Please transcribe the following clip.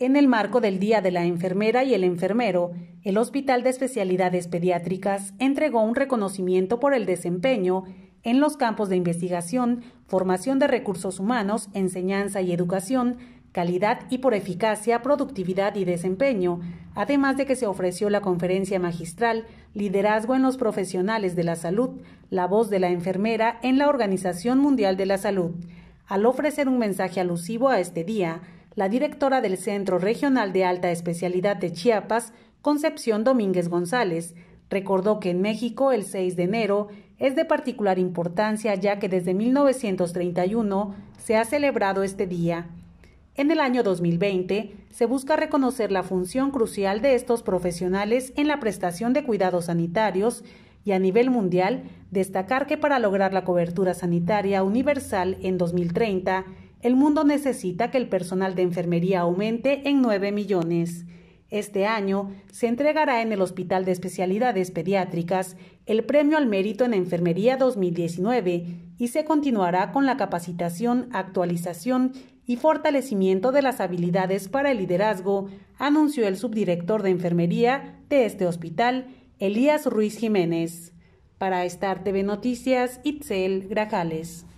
En el marco del Día de la Enfermera y el Enfermero, el Hospital de Especialidades Pediátricas entregó un reconocimiento por el desempeño en los campos de investigación, formación de recursos humanos, enseñanza y educación, calidad y por eficacia, productividad y desempeño, además de que se ofreció la conferencia magistral Liderazgo en los Profesionales de la Salud, la voz de la enfermera en la Organización Mundial de la Salud. Al ofrecer un mensaje alusivo a este día, la directora del Centro Regional de Alta Especialidad de Chiapas, Concepción Domínguez González, recordó que en México el 6 de enero es de particular importancia ya que desde 1931 se ha celebrado este día. En el año 2020 se busca reconocer la función crucial de estos profesionales en la prestación de cuidados sanitarios y a nivel mundial destacar que para lograr la cobertura sanitaria universal en 2030 el mundo necesita que el personal de enfermería aumente en 9 millones. Este año se entregará en el Hospital de Especialidades Pediátricas el Premio al Mérito en Enfermería 2019 y se continuará con la capacitación, actualización y fortalecimiento de las habilidades para el liderazgo, anunció el subdirector de enfermería de este hospital, Elías Ruiz Jiménez. Para Star TV Noticias, Itzel Grajales.